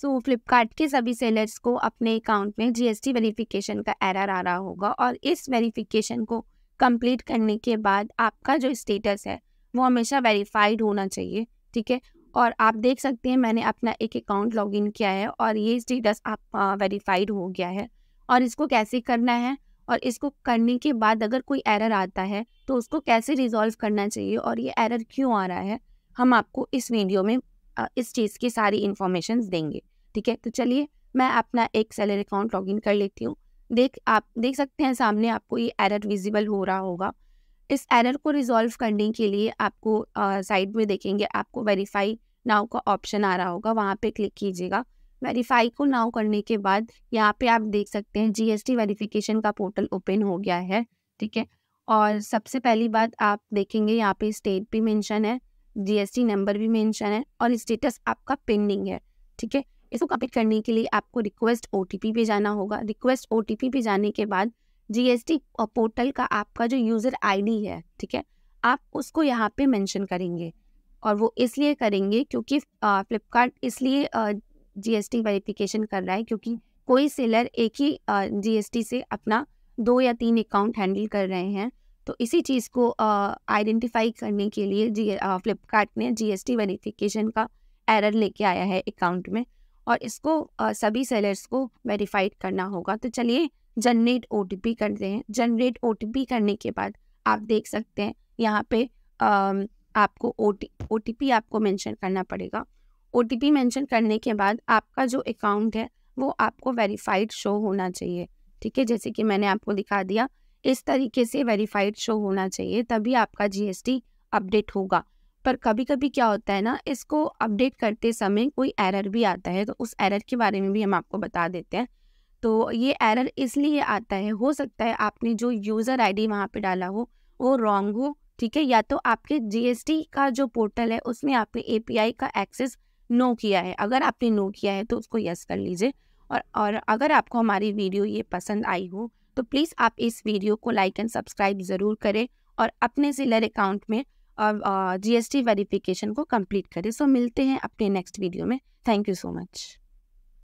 सो फ्लिपकार्ट के सभी सेलर्स को अपने अकाउंट में जीएसटी वेरिफिकेशन का एरर आ रहा होगा और इस वेरिफिकेशन को कंप्लीट करने के बाद आपका जो स्टेटस है वो हमेशा वेरीफाइड होना चाहिए ठीक है और आप देख सकते हैं मैंने अपना एक अकाउंट लॉगिन किया है और ये स्टेटस आप वेरीफाइड हो गया है और इसको कैसे करना है और इसको करने के बाद अगर कोई एरर आता है तो उसको कैसे रिजॉल्व करना चाहिए और ये एरर क्यों आ रहा है हम आपको इस वीडियो में इस चीज़ की सारी इन्फॉर्मेशन देंगे ठीक है तो चलिए मैं अपना एक सैलरी अकाउंट लॉगिन कर लेती हूँ देख आप देख सकते हैं सामने आपको ये एरर विजिबल हो रहा होगा इस एरर को रिजॉल्व करने के लिए आपको साइड में देखेंगे आपको वेरीफाई नाव का ऑप्शन आ रहा होगा वहाँ पे क्लिक कीजिएगा वेरीफाई को नाव करने के बाद यहाँ पे आप देख सकते हैं जीएसटी वेरिफिकेशन का पोर्टल ओपन हो गया है ठीक है और सबसे पहली बात आप देखेंगे यहाँ पे स्टेट भी मेंशन है जीएसटी नंबर भी मेंशन है और स्टेटस आपका पेंडिंग है ठीक है इसको कपिट करने के लिए आपको रिक्वेस्ट ओ पे जाना होगा रिक्वेस्ट ओ पे जाने के बाद जीएसटी पोर्टल का आपका जो यूज़र आईडी है ठीक है आप उसको यहाँ पे मेंशन करेंगे और वो इसलिए करेंगे क्योंकि फ्लिपकार्ट इसलिए जीएसटी वेरिफिकेशन कर रहा है क्योंकि कोई सेलर एक ही जीएसटी से अपना दो या तीन अकाउंट हैंडल कर रहे हैं तो इसी चीज़ को आइडेंटिफाई करने के लिए जी फ्लिपकार्ट ने जीएसटी वेरिफिकेशन का एरर लेके आया है अकाउंट में और इसको आ, सभी सेलर्स को वेरीफाइड करना होगा तो चलिए जनरेट ओ करते हैं जनरेट ओ करने के बाद आप देख सकते हैं यहाँ पे आ, आपको ओ टी आपको मेंशन करना पड़ेगा ओ टी मेंशन करने के बाद आपका जो अकाउंट है वो आपको वेरीफाइड शो होना चाहिए ठीक है जैसे कि मैंने आपको दिखा दिया इस तरीके से वेरीफाइड शो होना चाहिए तभी आपका जीएसटी अपडेट होगा पर कभी कभी क्या होता है ना इसको अपडेट करते समय कोई एरर भी आता है तो उस एरर के बारे में भी हम आपको बता देते हैं तो ये एरर इसलिए आता है हो सकता है आपने जो यूज़र आईडी वहाँ पे डाला हो वो रॉन्ग हो ठीक है या तो आपके जीएसटी का जो पोर्टल है उसमें आपने एपीआई का एक्सेस नो किया है अगर आपने नो किया है तो उसको यस कर लीजिए और और अगर आपको हमारी वीडियो ये पसंद आई हो तो प्लीज़ आप इस वीडियो को लाइक एंड सब्सक्राइब ज़रूर करें और अपने जिलर अकाउंट में जी एस टी वेरिफिकेशन को कंप्लीट करें सो मिलते हैं अपने नेक्स्ट वीडियो में थैंक यू सो मच